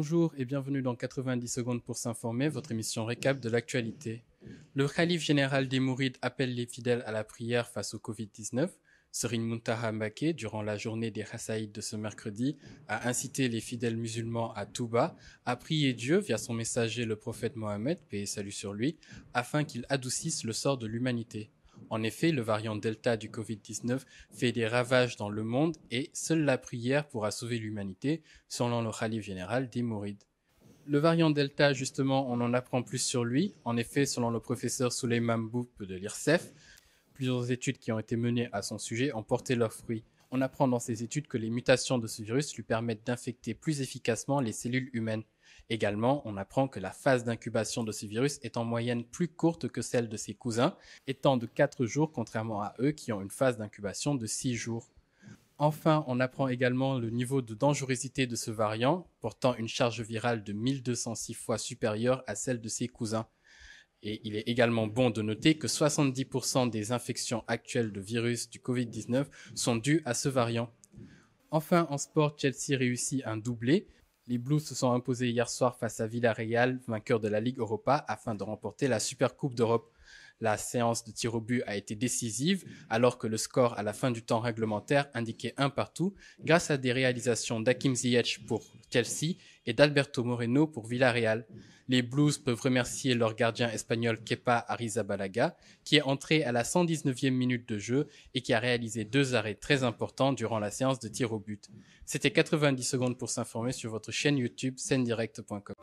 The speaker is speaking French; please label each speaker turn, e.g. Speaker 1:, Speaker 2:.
Speaker 1: Bonjour et bienvenue dans 90 secondes pour s'informer, votre émission récap de l'actualité. Le calife général des Mourides appelle les fidèles à la prière face au Covid-19. Serine Muntaha Mbake, durant la journée des Hassaïdes de ce mercredi, a incité les fidèles musulmans à Touba à prier Dieu via son messager le prophète Mohammed, paix et salut sur lui, afin qu'il adoucisse le sort de l'humanité. En effet, le variant Delta du Covid-19 fait des ravages dans le monde et seule la prière pourra sauver l'humanité, selon le Khalif général des Mourides. Le variant Delta, justement, on en apprend plus sur lui. En effet, selon le professeur Souleyman Boub de l'IRSEF, plusieurs études qui ont été menées à son sujet ont porté leurs fruits. On apprend dans ces études que les mutations de ce virus lui permettent d'infecter plus efficacement les cellules humaines. Également, on apprend que la phase d'incubation de ce virus est en moyenne plus courte que celle de ses cousins, étant de 4 jours contrairement à eux qui ont une phase d'incubation de 6 jours. Enfin, on apprend également le niveau de dangerosité de ce variant, portant une charge virale de 1206 fois supérieure à celle de ses cousins. Et il est également bon de noter que 70% des infections actuelles de virus du Covid-19 sont dues à ce variant. Enfin, en sport, Chelsea réussit un doublé, les Blues se sont imposés hier soir face à Villarreal, vainqueur de la Ligue Europa, afin de remporter la Supercoupe d'Europe la séance de tir au but a été décisive, alors que le score à la fin du temps réglementaire indiquait un partout, grâce à des réalisations d'Akim Ziyech pour Chelsea et d'Alberto Moreno pour Villarreal. Les Blues peuvent remercier leur gardien espagnol Kepa Arrizabalaga, qui est entré à la 119e minute de jeu et qui a réalisé deux arrêts très importants durant la séance de tir au but. C'était 90 secondes pour s'informer sur votre chaîne YouTube scendirect.com.